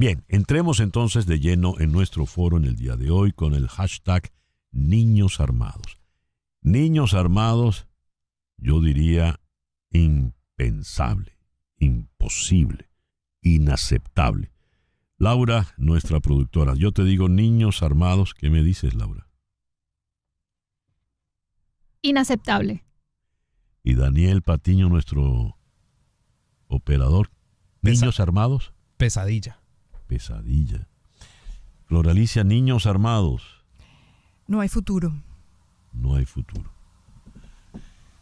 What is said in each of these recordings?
Bien, entremos entonces de lleno en nuestro foro en el día de hoy con el hashtag Niños Armados. Niños Armados, yo diría impensable, imposible, inaceptable. Laura, nuestra productora, yo te digo niños armados, ¿qué me dices, Laura? Inaceptable. Y Daniel Patiño, nuestro operador, niños armados. Pesadilla pesadilla. Floralicia, niños armados. No hay futuro. No hay futuro.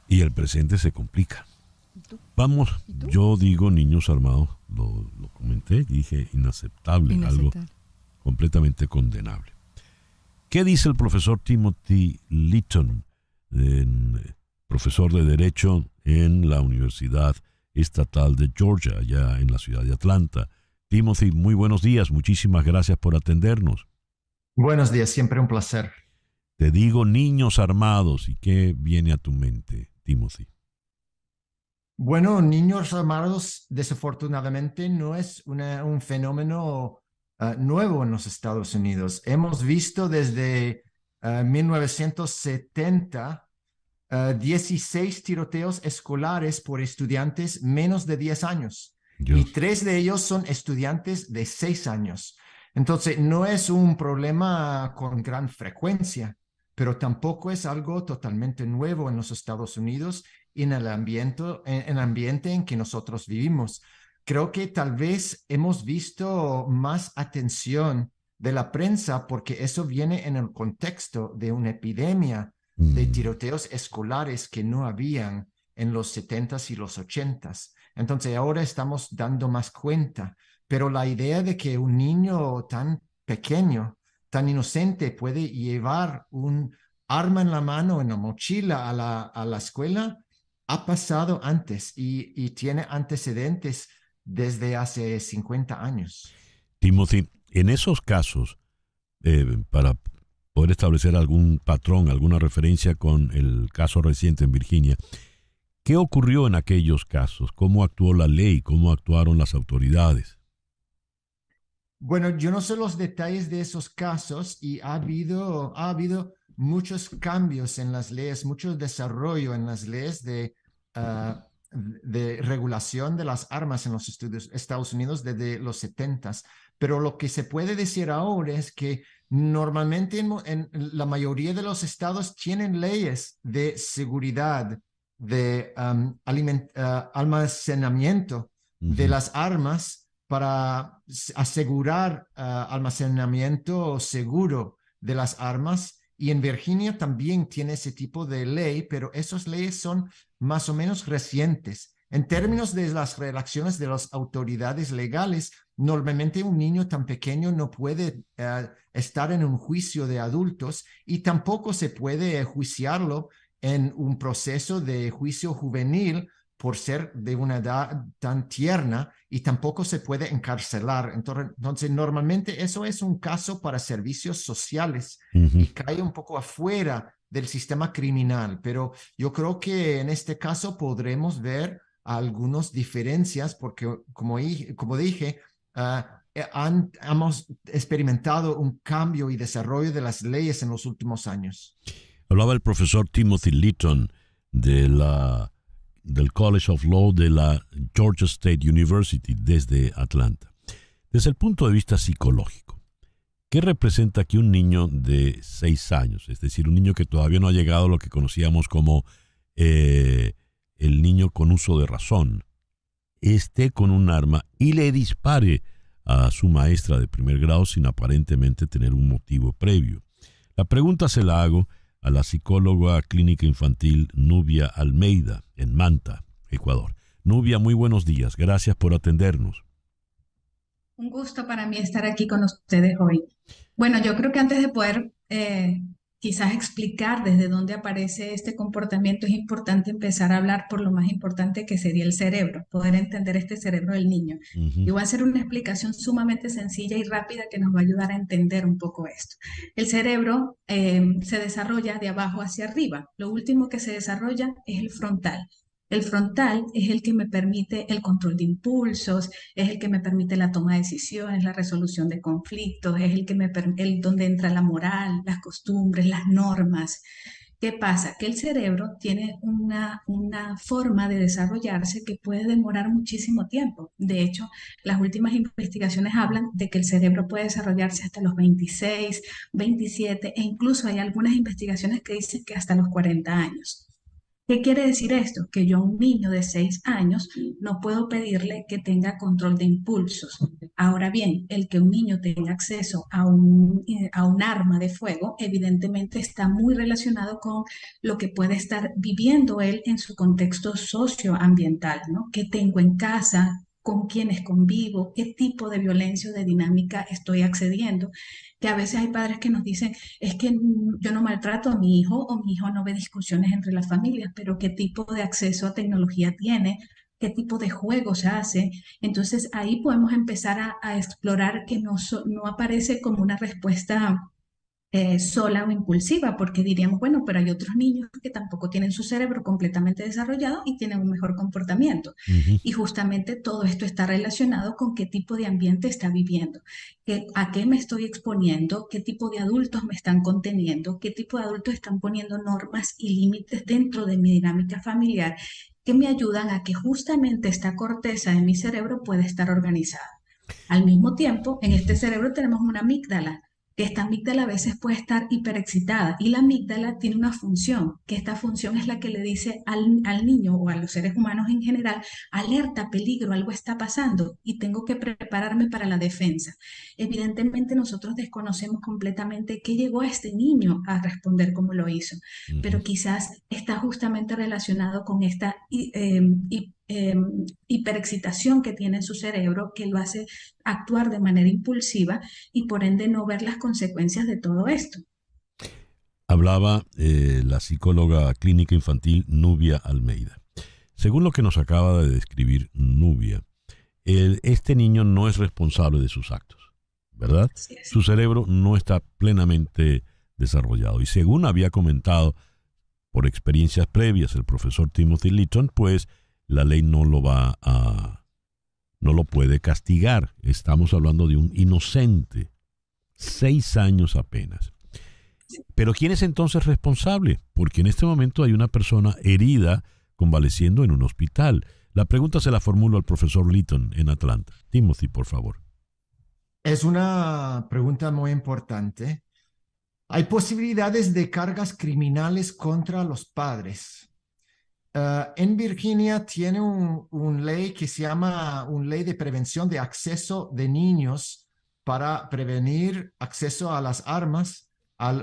Y el presente se complica. Vamos, yo digo niños armados, lo, comenté, dije inaceptable, algo completamente condenable. ¿Qué dice el profesor Timothy Litton, profesor de Derecho en la Universidad Estatal de Georgia, allá en la ciudad de Atlanta? Timothy, muy buenos días, muchísimas gracias por atendernos. Buenos días, siempre un placer. Te digo niños armados, ¿y qué viene a tu mente, Timothy? Bueno, niños armados desafortunadamente no es una, un fenómeno ah, nuevo en los Estados Unidos. Hemos visto desde 1970 ah, 16 ah, tiroteos escolares por estudiantes menos de 10 años. Y tres de ellos son estudiantes de seis años. Entonces, no es un problema con gran frecuencia, pero tampoco es algo totalmente nuevo en los Estados Unidos y en el ambiente en, el ambiente en que nosotros vivimos. Creo que tal vez hemos visto más atención de la prensa porque eso viene en el contexto de una epidemia de mm. tiroteos escolares que no habían en los 70s y los 80s. Entonces ahora estamos dando más cuenta, pero la idea de que un niño tan pequeño, tan inocente, puede llevar un arma en la mano, en la mochila a la, a la escuela, ha pasado antes y, tiene antecedentes desde hace 50 años. Timothy, en esos casos, eh, para poder establecer algún patrón, alguna referencia con el caso reciente en Virginia, ¿Qué ocurrió en aquellos casos? ¿Cómo actuó la ley? ¿Cómo actuaron las autoridades? Bueno, yo no sé los detalles de esos casos y ha habido, ha habido muchos cambios en las leyes, mucho desarrollo en las leyes de, ah, regulación de las armas en los Estados Unidos desde los 70 Pero lo que se puede decir ahora es que normalmente en la mayoría de los estados tienen leyes de seguridad de eh, almacenamiento de las armas para asegurar eh, almacenamiento seguro de las armas. Y en Virginia también tiene ese tipo de ley, pero esas leyes son más o menos recientes. En términos de las relaciones de las autoridades legales, normalmente un niño tan pequeño no puede eh, estar en un juicio de adultos y tampoco se puede juiciarlo en un proceso de juicio juvenil por ser de una edad tan tierna y tampoco se puede encarcelar. Entonces, normalmente eso es un caso para servicios sociales y cae un poco afuera del sistema criminal, pero yo creo que en este caso podremos ver algunas diferencias porque, como, como dije, ah, eh, hemos experimentado un cambio y desarrollo de las leyes en los últimos años. Hablaba el profesor Timothy Litton de la, del College of Law de la Georgia State University desde Atlanta. Desde el punto de vista psicológico, ¿qué representa que un niño de seis años, es decir, un niño que todavía no ha llegado a lo que conocíamos como eh, el niño con uso de razón, esté con un arma y le dispare a su maestra de primer grado sin aparentemente tener un motivo previo? La pregunta se la hago a la psicóloga clínica infantil Nubia Almeida en Manta, Ecuador. Nubia, muy buenos días. Gracias por atendernos. Un gusto para mí estar aquí con ustedes hoy. Bueno, yo creo que antes de poder eh, quizás explicar desde dónde aparece este comportamiento, es importante empezar a hablar por lo más importante que sería el cerebro, poder entender este cerebro del niño. Y voy a hacer una explicación sumamente sencilla y rápida que nos va a ayudar a entender un poco esto. El cerebro eh, se desarrolla de abajo hacia arriba. Lo último que se desarrolla es el frontal. El frontal es el que me permite el control de impulsos, es el que me permite la toma de decisiones, la resolución de conflictos, es el que me el donde entra la moral, las costumbres, las normas. ¿Qué pasa? Que el cerebro tiene una, una, forma de desarrollarse que puede demorar muchísimo tiempo. De hecho, las últimas investigaciones hablan de que el cerebro puede desarrollarse hasta los 26, 27 e incluso hay algunas investigaciones que dicen que hasta los 40 años. ¿Qué quiere decir esto? Que yo a un niño de seis años no puedo pedirle que tenga control de impulsos. Ahora bien, el que un niño tenga acceso a un, eh, a un arma de fuego, evidentemente está muy relacionado con lo que puede estar viviendo él en su contexto socioambiental, ¿no? ¿Qué tengo en casa? con quiénes convivo, qué tipo de violencia o de dinámica estoy accediendo que a veces hay padres que nos dicen, es que mm, yo no maltrato a mi hijo o mi hijo no ve discusiones entre las familias, pero ¿qué tipo de acceso a tecnología tiene? qué tipo de juegos hace. Entonces ahí podemos empezar a, explorar que no, no aparece como una respuesta eh, sola o impulsiva, porque diríamos, bueno, pero hay otros niños que tampoco tienen su cerebro completamente desarrollado y tienen un mejor comportamiento. Y justamente todo esto está relacionado con qué tipo de ambiente está viviendo, a qué me estoy exponiendo, qué tipo de adultos me están conteniendo, qué tipo de adultos están poniendo normas y límites dentro de mi dinámica familiar que me ayudan a que justamente esta corteza de mi cerebro pueda estar organizada. Al mismo tiempo, en este cerebro tenemos una amígdala esta amígdala a veces puede estar hiperexcitada y la amígdala tiene una función, que esta función es la que le dice al, niño o a los seres humanos en general, alerta, peligro, algo está pasando y tengo que prepararme para la defensa. Evidentemente nosotros desconocemos completamente qué llegó a este niño a responder como lo hizo, pero quizás está justamente relacionado con esta eh, Em, hiperexcitación que tiene su cerebro que lo hace actuar de manera impulsiva y por ende no ver las consecuencias de todo esto. Hablaba eh, la psicóloga clínica infantil Nubia Almeida. Según lo que nos acaba de describir Nubia, este niño no es responsable de sus actos, ¿verdad? Su cerebro no está plenamente desarrollado. Y según había comentado por experiencias previas el profesor Timothy Litton, pues la ley no lo va a, no lo puede castigar. Estamos hablando de un inocente. Seis años apenas. Pero ¿quién es entonces responsable? Porque en este momento hay una persona herida convaleciendo en un hospital. La pregunta se la formulo al profesor Litton en Atlanta. Timothy, por favor. Es una pregunta muy importante. Hay posibilidades de cargas criminales contra los padres. Eh, en Virginia tiene un, ley que se llama un ley de prevención de acceso de niños para prevenir acceso a las armas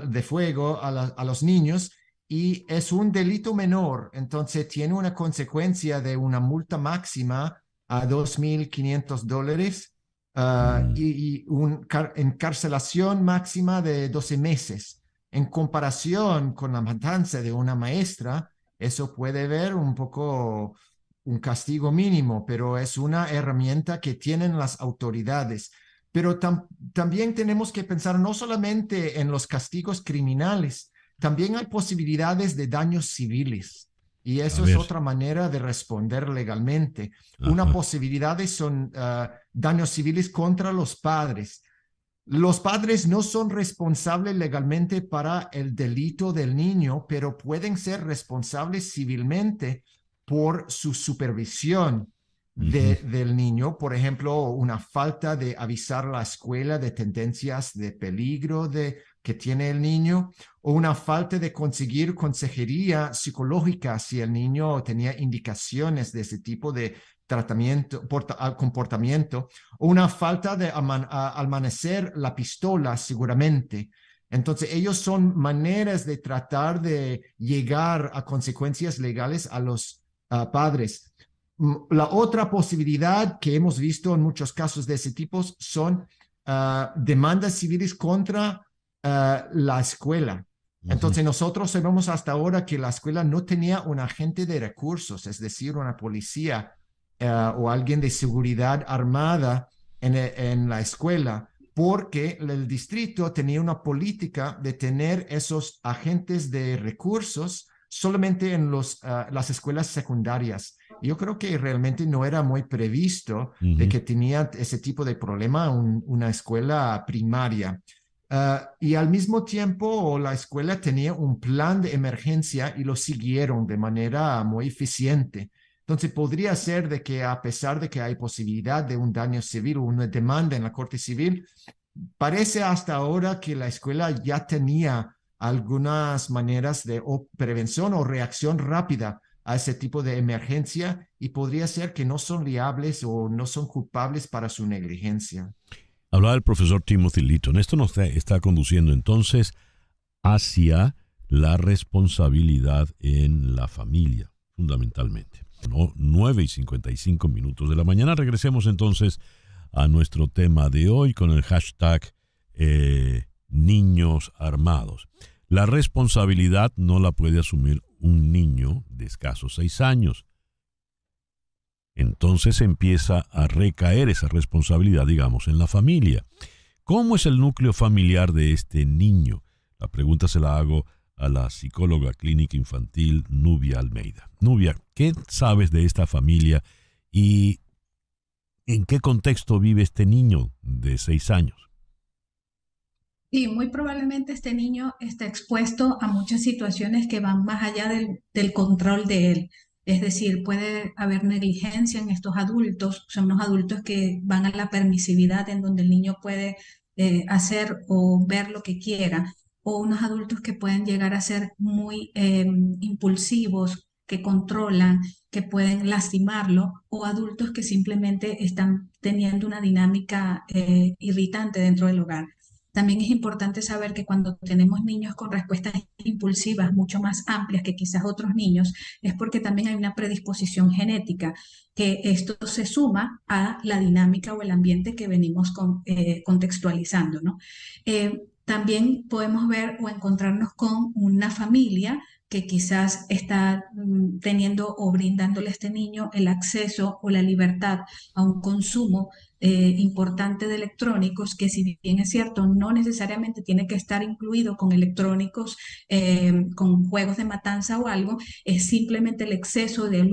de fuego a, los niños y es un delito menor, entonces tiene una consecuencia de una multa máxima a 2.500 dólares eh, mm. y, y una encarcelación máxima de 12 meses. En comparación con la matanza de una maestra, eso puede ver un poco un castigo mínimo, pero es una herramienta que tienen las autoridades. Pero también tenemos que pensar no solamente en los castigos criminales, también hay posibilidades de daños civiles. Y eso es otra manera de responder legalmente. Una posibilidad son ah, daños civiles contra los padres. Los padres no son responsables legalmente para el delito del niño, pero pueden ser responsables civilmente por su supervisión del niño. Por ejemplo, una falta de avisar a la escuela de tendencias de peligro de, que tiene el niño o una falta de conseguir consejería psicológica si el niño tenía indicaciones de ese tipo de tratamiento, ah, comportamiento, una falta de amanecer la pistola seguramente. Entonces, ellos son maneras de tratar de llegar a consecuencias legales a los ah, padres. Mm, la otra posibilidad que hemos visto en muchos casos de ese tipo son ah, demandas civiles contra la escuela. Entonces nosotros sabemos hasta ahora que la escuela no tenía un agente de recursos, es decir, una policía eh, o alguien de seguridad armada e, en, la escuela, porque el distrito tenía una política de tener esos agentes de recursos solamente en eh, las escuelas secundarias. Yo creo que realmente no era muy previsto de que tenía ese tipo de problema una escuela primaria. Eh, y al mismo tiempo la escuela tenía un plan de emergencia y lo siguieron de manera muy eficiente. Entonces podría ser de que a pesar de que hay posibilidad de un daño civil o una demanda en la Corte Civil, parece hasta ahora que la escuela ya tenía algunas maneras de prevención o reacción rápida a ese tipo de emergencia y podría ser que no son liables o no son culpables para su negligencia. Hablaba el profesor Timothy Litton. Esto nos está conduciendo entonces hacia la responsabilidad en la familia fundamentalmente. No, 9 y 55 minutos de la mañana. Regresemos entonces a nuestro tema de hoy con el hashtag eh, niños armados. La responsabilidad no la puede asumir un niño de escasos seis años. Entonces empieza a recaer esa responsabilidad, digamos, en la familia. ¿Cómo es el núcleo familiar de este niño? La pregunta se la hago a la psicóloga clínica infantil Nubia Almeida. Nubia, ¿qué sabes de esta familia y en qué contexto vive este niño de seis años? Sí, muy probablemente este niño está expuesto a muchas situaciones que van más allá del, control de él. Es decir, puede haber negligencia en estos adultos, son los adultos que van a la permisividad en donde el niño puede eh, hacer o ver lo que quiera o unos adultos que pueden llegar a ser muy em, impulsivos, que controlan, que pueden lastimarlo, o adultos que simplemente están teniendo una dinámica eh, irritante dentro del hogar. También es importante saber que cuando tenemos niños con respuestas impulsivas mucho más amplias que quizás otros niños, es porque también hay una predisposición genética, que esto se suma a la dinámica o el ambiente que venimos eh, contextualizando. ¿no? Eh, también podemos ver o encontrarnos con una familia que quizás está mm, teniendo o brindándole a este niño el acceso o la libertad a un consumo eh, importante de electrónicos, que si bien es cierto, no necesariamente tiene que estar incluido con electrónicos, eh, con juegos de matanza o algo, es simplemente el exceso del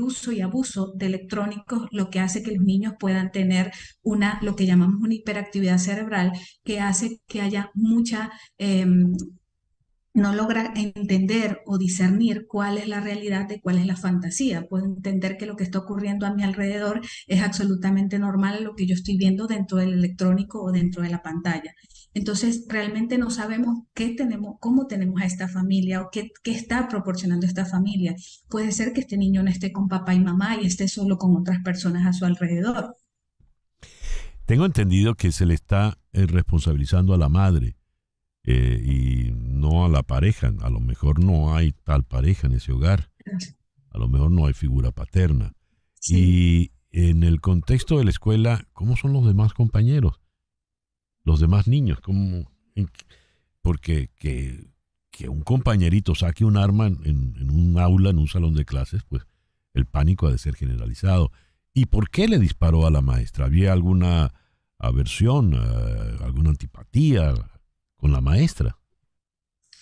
uso y abuso de electrónicos lo que hace que los niños puedan tener una, lo que llamamos una hiperactividad cerebral, que hace que haya mucha... Em, no logra entender o discernir cuál es la realidad y cuál es la fantasía. Puede entender que lo que está ocurriendo a mi alrededor es absolutamente normal lo que yo estoy viendo dentro del electrónico o dentro de la pantalla. Entonces, realmente no sabemos qué tenemos, cómo tenemos a esta familia o qué, qué, está proporcionando esta familia. Puede ser que este niño no esté con papá y mamá y esté solo con otras personas a su alrededor. Tengo entendido que se le está eh, responsabilizando a la madre eh, y no a la pareja. A lo mejor no hay tal pareja en ese hogar. A lo mejor no hay figura paterna. Y en el contexto de la escuela, ¿cómo son los demás compañeros? Los demás niños, ¿cómo? Porque que, un compañerito saque un arma en, en, un aula, en un salón de clases, pues el pánico ha de ser generalizado. ¿Y por qué le disparó a la maestra? ¿Había alguna aversión, eh, alguna antipatía? con la maestra.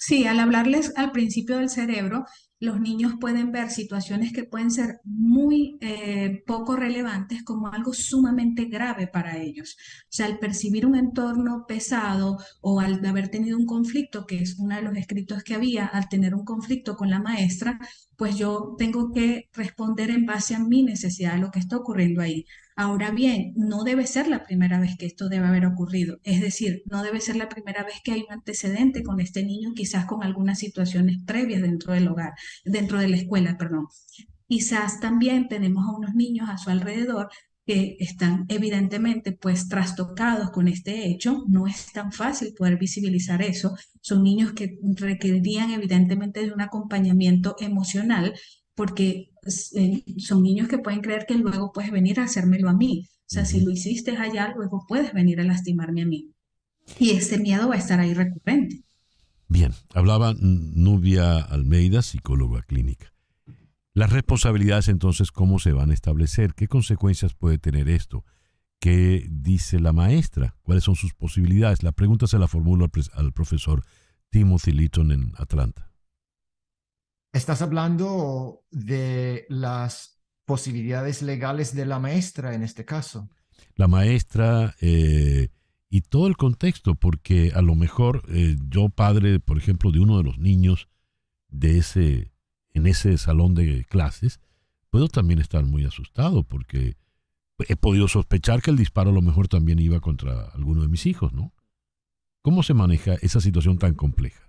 Sí, al hablarles al principio del cerebro, los niños pueden ver situaciones que pueden ser muy eh, poco relevantes como algo sumamente grave para ellos. O sea, al percibir un entorno pesado o al haber tenido un conflicto, que es uno de los escritos que había, al tener un conflicto con la maestra, pues yo tengo que responder en base a mi necesidad, a lo que está ocurriendo ahí. Ahora bien, no debe ser la primera vez que esto debe haber ocurrido, es decir, no debe ser la primera vez que hay un antecedente con este niño, quizás con algunas situaciones previas dentro del hogar, dentro de la escuela, perdón. Quizás también tenemos a unos niños a su alrededor que están evidentemente pues trastocados con este hecho, no es tan fácil poder visibilizar eso, son niños que requerirían evidentemente de un acompañamiento emocional porque pues, eh, son niños que pueden creer que luego puedes venir a hacérmelo a mí. O sea, si lo hiciste allá, luego puedes venir a lastimarme a mí. Y ese miedo va a estar ahí recurrente. Bien, hablaba Nubia Almeida, psicóloga clínica. Las responsabilidades entonces, ¿cómo se van a establecer? ¿Qué consecuencias puede tener esto? ¿Qué dice la maestra? ¿Cuáles son sus posibilidades? La pregunta se la formulo al, profesor Timothy Litton en Atlanta. Estás hablando de las posibilidades legales de la maestra en este caso. La maestra eh, y todo el contexto, porque a lo mejor eh, yo padre, por ejemplo, de uno de los niños de ese, en ese salón de clases, puedo también estar muy asustado porque he podido sospechar que el disparo a lo mejor también iba contra alguno de mis hijos, ¿no? ¿Cómo se maneja esa situación tan compleja?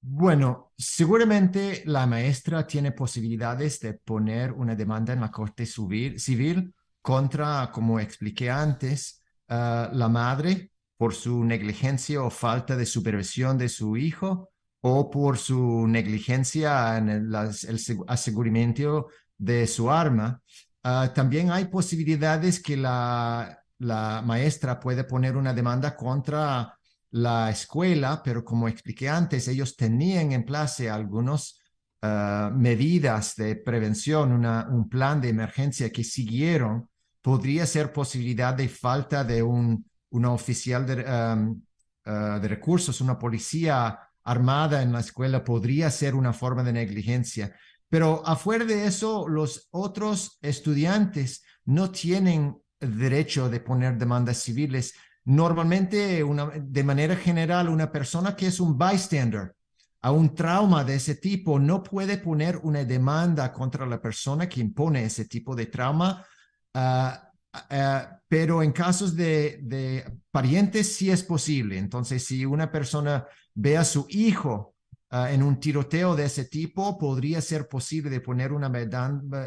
Bueno, seguramente la maestra tiene posibilidades de poner una demanda en la Corte Civil contra, como expliqué antes, ah, la madre por su negligencia o falta de supervisión de su hijo o por su negligencia en el, el aseguramiento de su arma. Ah, también hay posibilidades que la, la maestra puede poner una demanda contra la escuela, pero como expliqué antes, ellos tenían en place algunas ah, medidas de prevención, un plan de emergencia que siguieron. Podría ser posibilidad de falta de un oficial ah, de recursos, una policía armada en la escuela, podría ser una forma de negligencia. Pero afuera de eso, los otros estudiantes no tienen derecho de poner demandas civiles Normalmente, una, de manera general, una persona que es un bystander a un trauma de ese tipo no puede poner una demanda contra la persona que impone ese tipo de trauma, ah, ah, ah, pero en casos de, de, parientes sí es posible. Entonces, si una persona ve a su hijo Ah, en un tiroteo de ese tipo podría ser posible poner una,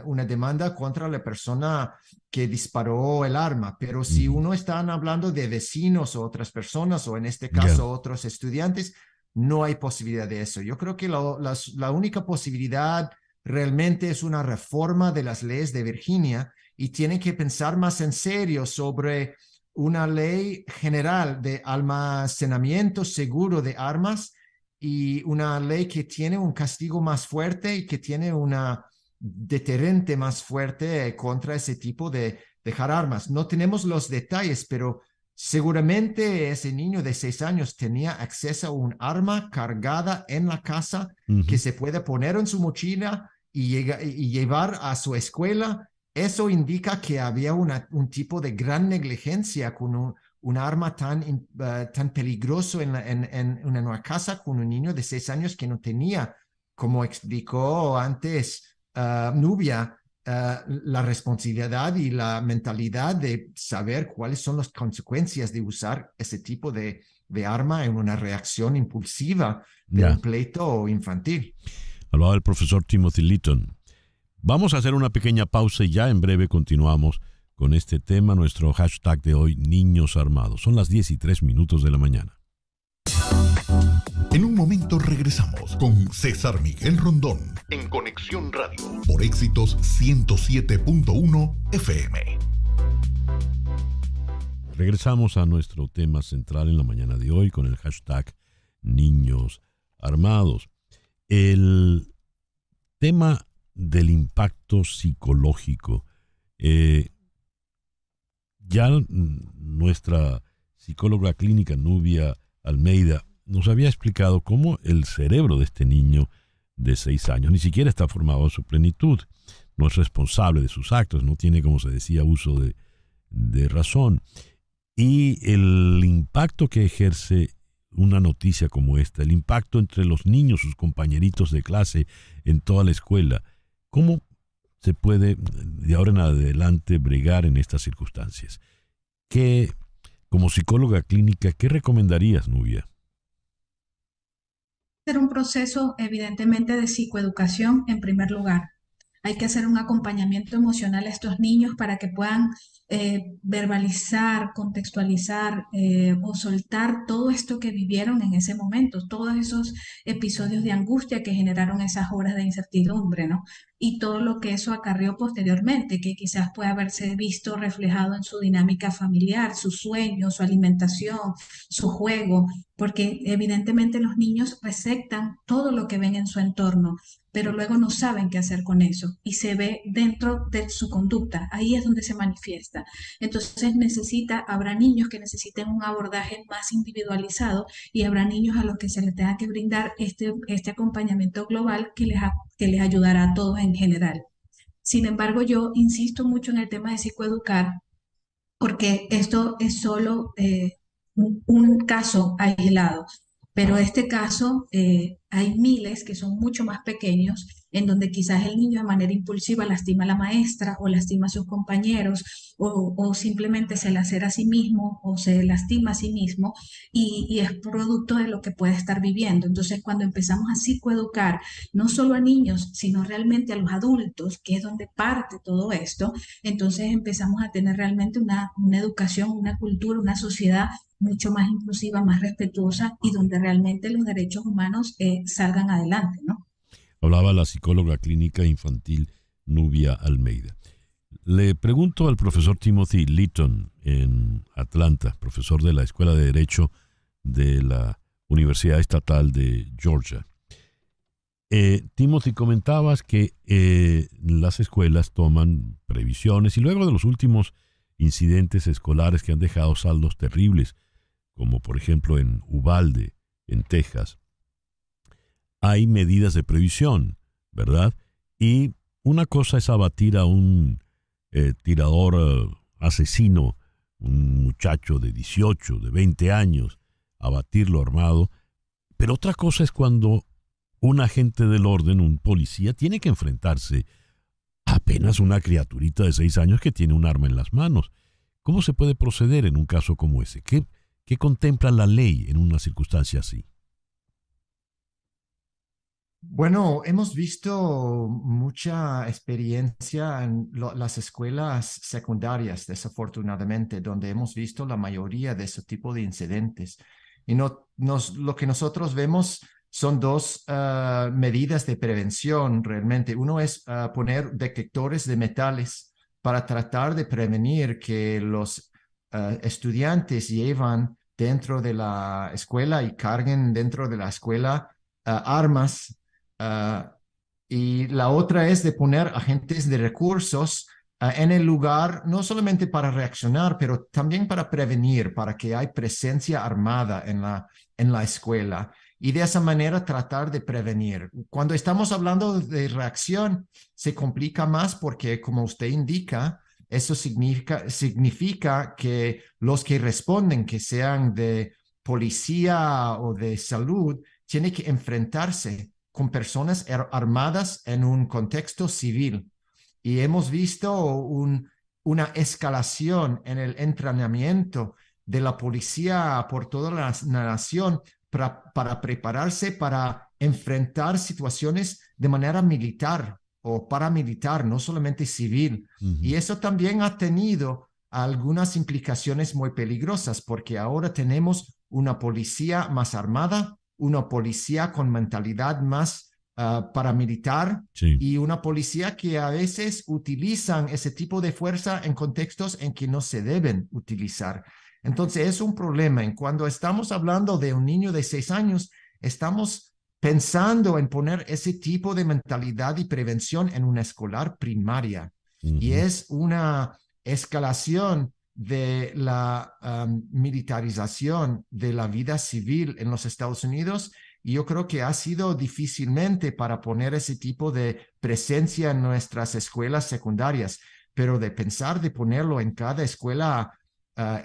una demanda contra la persona que disparó el arma, pero si mm. uno está hablando de vecinos o otras personas o en este caso otros estudiantes, no hay posibilidad de eso. Yo creo que la única posibilidad realmente es una reforma de las leyes de Virginia y tienen que pensar más en serio sobre una ley general de almacenamiento seguro de armas y una ley que tiene un castigo más fuerte y que tiene una deterrente más fuerte contra ese tipo de dejar armas. No tenemos los detalles, pero seguramente ese niño de seis años tenía acceso a un arma cargada en la casa que se puede poner en su mochila y, llevar a su escuela. Eso indica que había un tipo de gran negligencia con un, un arma tan, eh, tan peligroso en, en, una nueva casa con un niño de seis años que no tenía, como explicó antes eh, Nubia, eh, la responsabilidad y la mentalidad de saber cuáles son las consecuencias de usar ese tipo de, arma en una reacción impulsiva de un pleito infantil. Hablaba el profesor Timothy Litton. Vamos a hacer una pequeña pausa y ya en breve continuamos con este tema nuestro hashtag de hoy, Niños Armados. Son las 10 y 3 minutos de la mañana. En un momento regresamos con César Miguel Rondón en Conexión Radio por éxitos 107.1 FM. Regresamos a nuestro tema central en la mañana de hoy con el hashtag Niños Armados. El tema del impacto psicológico. Eh, ya nuestra psicóloga clínica Nubia Almeida nos había explicado cómo el cerebro de este niño de seis años ni siquiera está formado en su plenitud, no es responsable de sus actos, no tiene, como se decía, uso de, de razón. Y el impacto que ejerce una noticia como esta, el impacto entre los niños, sus compañeritos de clase, en toda la escuela, ¿cómo se puede de ahora en adelante bregar en estas circunstancias. ¿Qué, como psicóloga clínica, qué recomendarías, Nubia? Ser un proceso evidentemente de psicoeducación en primer lugar, hay que hacer un acompañamiento emocional a estos niños para que puedan eh, verbalizar, contextualizar eh, o soltar todo esto que vivieron en ese momento, todos esos episodios de angustia que generaron esas horas de incertidumbre, ¿no? Y todo lo que eso acarrió posteriormente, que quizás puede haberse visto reflejado en su dinámica familiar, su sueño, su alimentación, su juego, porque evidentemente los niños receptan todo lo que ven en su entorno, pero luego no saben qué hacer con eso y se ve dentro de su conducta, ahí es donde se manifiesta. Entonces necesita, habrá niños que necesiten un abordaje más individualizado y habrá niños a los que se les tenga que brindar este, este acompañamiento global que les, que les ayudará a todos en general. Sin embargo, yo insisto mucho en el tema de psicoeducar porque esto es solo... Eh, un caso aislado, pero este caso eh, hay miles que son mucho más pequeños en donde quizás el niño de manera impulsiva lastima a la maestra o lastima a sus compañeros o, simplemente se lacera a sí mismo o se lastima a sí mismo y, es producto de lo que puede estar viviendo. Entonces, cuando empezamos a psicoeducar, no solo a niños, sino realmente a los adultos, que es donde parte todo esto, entonces empezamos a tener realmente una, educación, una cultura, una sociedad mucho más inclusiva, más respetuosa y donde realmente los derechos humanos eh, salgan adelante, ¿no? Hablaba la psicóloga clínica infantil Nubia Almeida. Le pregunto al profesor Timothy Litton en Atlanta, profesor de la Escuela de Derecho de la Universidad Estatal de Georgia. Eh, Timothy, comentabas que eh, las escuelas toman previsiones y luego de los últimos incidentes escolares que han dejado saldos terribles, como por ejemplo en Ubalde, en Texas, hay medidas de previsión, ¿verdad? Y una cosa es abatir a un eh, tirador eh, asesino, un muchacho de 18, de 20 años, abatirlo armado, pero otra cosa es cuando un agente del orden, un policía, tiene que enfrentarse a apenas una criaturita de 6 años que tiene un arma en las manos. ¿Cómo se puede proceder en un caso como ese? qué contempla la ley en una circunstancia así? Bueno, hemos visto mucha experiencia en las escuelas secundarias, desafortunadamente, donde hemos visto la mayoría de ese tipo de incidentes. Y no, nos, lo que nosotros vemos son dos ah, medidas de prevención realmente. Uno es ah, poner detectores de metales para tratar de prevenir que los ah, estudiantes llevan dentro de la escuela y carguen dentro de la escuela armas Ah, y la otra es de poner agentes de recursos ah, en el lugar, no solamente para reaccionar, pero también para prevenir, para que haya presencia armada en la, en la escuela. Y de esa manera tratar de prevenir. Cuando estamos hablando de reacción, se complica más porque, como usted indica, eso significa, significa que los que responden, que sean de policía o de salud, tienen que enfrentarse con personas armadas en un contexto civil. Y hemos visto una escalación en el entrenamiento de la policía por toda la, nación para, prepararse para enfrentar situaciones de manera militar o paramilitar, no solamente civil. Y eso también ha tenido algunas implicaciones muy peligrosas porque ahora tenemos una policía más armada, una policía con mentalidad más ah, paramilitar y una policía que a veces utilizan ese tipo de fuerza en contextos en que no se deben utilizar. Entonces es un problema. En cuando estamos hablando de un niño de seis años, estamos pensando en poner ese tipo de mentalidad y prevención en una escolar primaria. Y es una escalación de la militarización de la vida civil en los Estados Unidos y yo creo que ha sido difícilmente para poner ese tipo de presencia en nuestras escuelas secundarias, pero de pensar de ponerlo en cada escuela ah,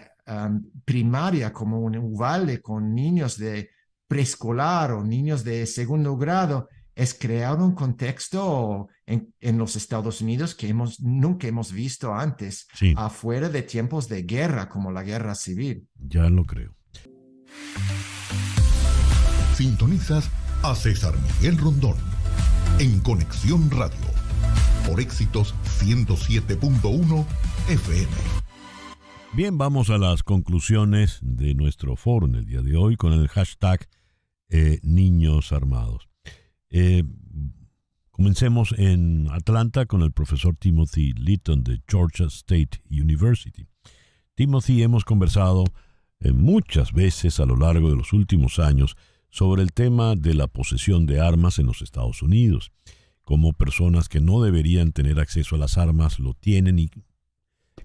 primaria como un vale con niños de preescolar o niños de segundo grado, es crear un contexto en, los Estados Unidos que hemos, nunca hemos visto antes, afuera de tiempos de guerra como la guerra civil. Ya lo creo. Sintonizas a César Miguel Rondón en Conexión Radio por éxitos 107.1 FM. Bien, vamos a las conclusiones de nuestro foro en el día de hoy con el hashtag eh, Niños Armados. Eh, comencemos en Atlanta con el profesor Timothy Litton de Georgia State University. Timothy, hemos conversado eh, muchas veces a lo largo de los últimos años sobre el tema de la posesión de armas en los Estados Unidos, cómo personas que no deberían tener acceso a las armas lo tienen y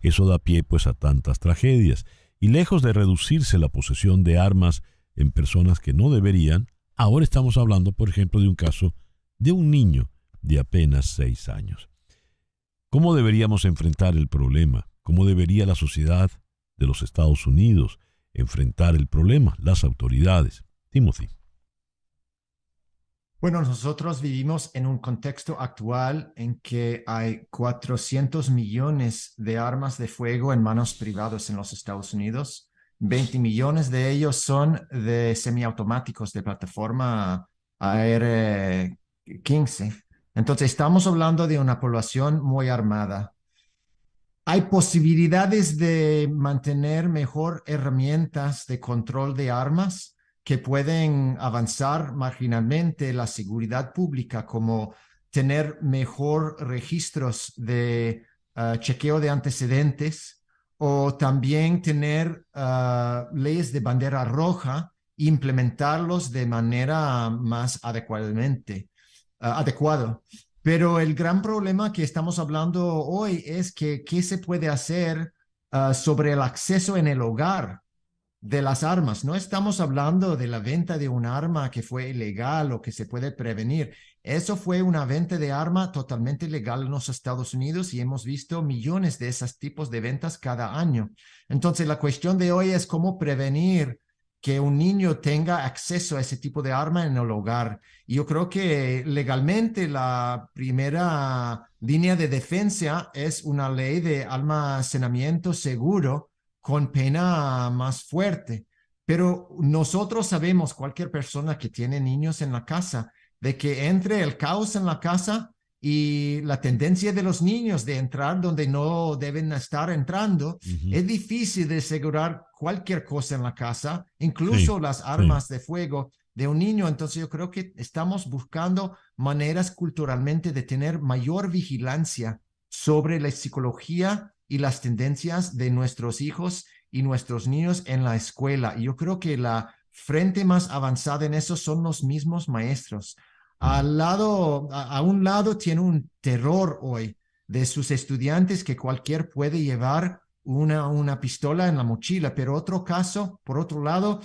eso da pie pues a tantas tragedias. Y lejos de reducirse la posesión de armas en personas que no deberían, Ahora estamos hablando, por ejemplo, de un caso de un niño de apenas seis años. ¿Cómo deberíamos enfrentar el problema? ¿Cómo debería la sociedad de los Estados Unidos enfrentar el problema? Las autoridades. Timothy. Bueno, nosotros vivimos en un contexto actual en que hay 400 millones de armas de fuego en manos privadas en los Estados Unidos 20 millones de ellos son de semiautomáticos de plataforma AR-15. Entonces, estamos hablando de una población muy armada. ¿Hay posibilidades de mantener mejor herramientas de control de armas que pueden avanzar marginalmente la seguridad pública, como tener mejor registros de eh, chequeo de antecedentes? o también tener ah, leyes de bandera roja e implementarlos de manera más adecuadamente, ah, adecuado. Pero el gran problema que estamos hablando hoy es que qué se puede hacer ah, sobre el acceso en el hogar de las armas. No estamos hablando de la venta de un arma que fue ilegal o que se puede prevenir. Eso fue una venta de arma totalmente legal en los Estados Unidos y hemos visto millones de esos tipos de ventas cada año. Entonces, la cuestión de hoy es cómo prevenir que un niño tenga acceso a ese tipo de arma en el hogar. Y yo creo que legalmente la primera línea de defensa es una ley de almacenamiento seguro con pena más fuerte. Pero nosotros sabemos, cualquier persona que tiene niños en la casa, de que entre el caos en la casa y la tendencia de los niños de entrar donde no deben estar entrando, es difícil de asegurar cualquier cosa en la casa, incluso las armas de fuego de un niño. Entonces yo creo que estamos buscando maneras culturalmente de tener mayor vigilancia sobre la psicología y las tendencias de nuestros hijos y nuestros niños en la escuela. Y yo creo que la frente más avanzada en eso son los mismos maestros, al lado, a, un lado tiene un terror hoy de sus estudiantes que cualquier puede llevar una, una pistola en la mochila, pero otro caso, por otro lado,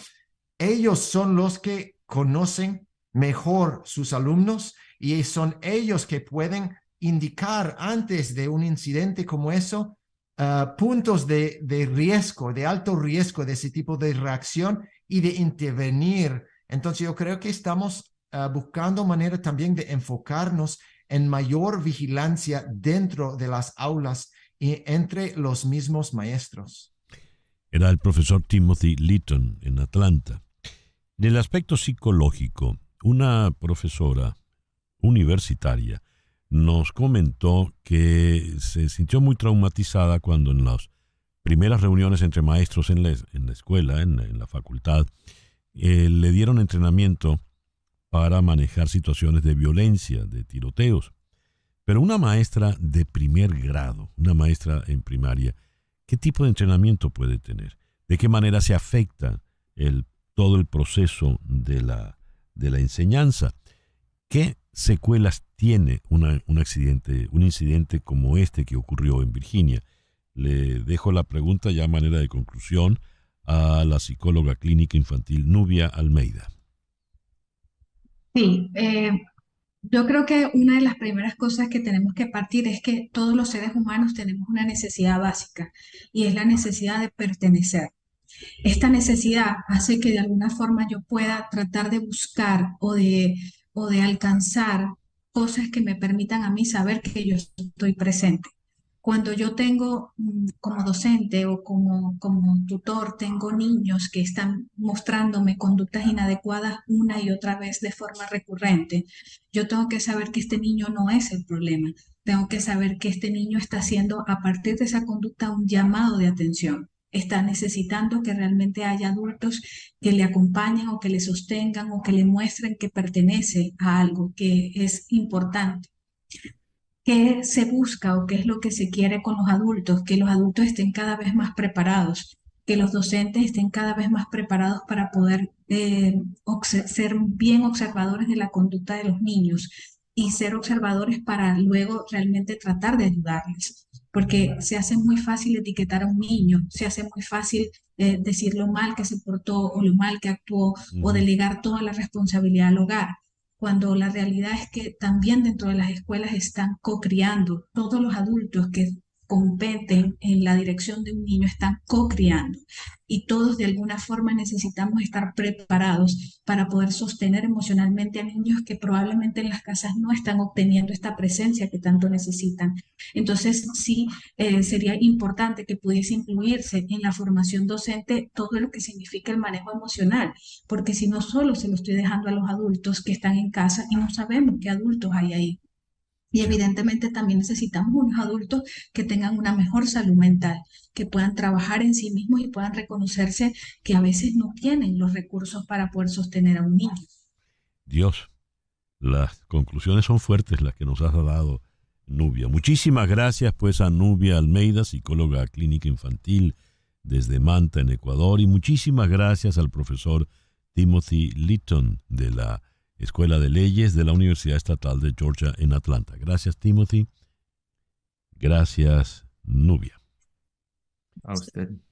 ellos son los que conocen mejor sus alumnos y son ellos que pueden indicar antes de un incidente como eso ah, puntos de, de riesgo, de alto riesgo de ese tipo de reacción y de intervenir. Entonces yo creo que estamos Ah, buscando maneras también de enfocarnos en mayor vigilancia dentro de las aulas y entre los mismos maestros. Era el profesor Timothy Litton en Atlanta. En el aspecto psicológico, una profesora universitaria nos comentó que se sintió muy traumatizada cuando en las primeras reuniones entre maestros en la, en la escuela, en, la facultad, eh, le dieron entrenamiento para manejar situaciones de violencia, de tiroteos. Pero una maestra de primer grado, una maestra en primaria, ¿qué tipo de entrenamiento puede tener? ¿De qué manera se afecta el, todo el proceso de la, enseñanza? ¿Qué secuelas tiene un, accidente, un incidente como este que ocurrió en Virginia? Le dejo la pregunta ya a manera de conclusión a la psicóloga clínica infantil Nubia Almeida. Sí, eh, yo creo que una de las primeras cosas que tenemos que partir es que todos los seres humanos tenemos una necesidad básica y es la necesidad de pertenecer. Esta necesidad hace que de alguna forma yo pueda tratar de buscar o de, o de alcanzar cosas que me permitan a mí saber que yo estoy presente. Cuando yo tengo mm, como docente o como, como tutor, tengo niños que están mostrándome conductas inadecuadas una y otra vez de forma recurrente, yo tengo que saber que este niño no es el problema. Tengo que saber que este niño está haciendo a partir de esa conducta un llamado de atención está necesitando que realmente haya adultos que le acompañen o que le sostengan o que le muestren que pertenece a algo que es importante qué se busca o qué es lo que se quiere con los adultos, que los adultos estén cada vez más preparados, que los docentes estén cada vez más preparados para poder eh, ser bien observadores de la conducta de los niños y ser observadores para luego realmente tratar de ayudarles. Porque se hace muy fácil etiquetar a un niño, se hace muy fácil eh, decir lo mal que se portó o lo mal que actuó o delegar toda la responsabilidad al hogar cuando la realidad es que también dentro de las escuelas están co-criando todos los adultos que competen en la dirección de un niño están cocriando y todos de alguna forma necesitamos estar preparados para poder sostener emocionalmente a niños que probablemente en las casas no están obteniendo esta presencia que tanto necesitan. Entonces sí eh, sería importante que pudiese incluirse en la formación docente todo lo que significa el manejo emocional, porque si no solo se lo estoy dejando a los adultos que están en casa y no sabemos qué adultos hay ahí. Y evidentemente también necesitamos unos adultos que tengan una mejor salud mental, que puedan trabajar en sí mismos y puedan reconocerse que a veces no tienen los recursos para poder sostener a un niño. Dios, las conclusiones son fuertes las que nos has dado, Nubia. Muchísimas gracias pues a Nubia Almeida, psicóloga clínica infantil desde Manta, en Ecuador, y muchísimas gracias al profesor Timothy Litton de la Escuela de Leyes de la Universidad Estatal de Georgia en Atlanta. Gracias, Timothy. Gracias, Nubia. A usted.